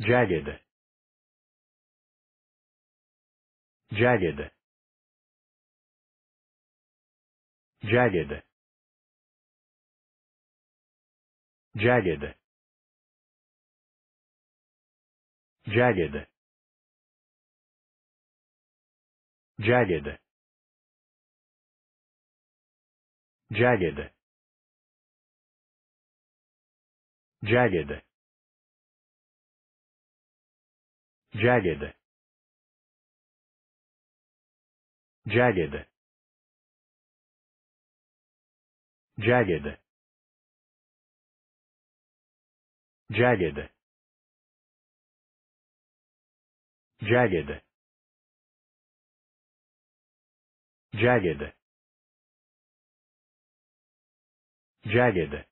jagged jagged jagged jagged jagged jagged jagged jagged jagged jagged jagged jagged jagged jagged jagged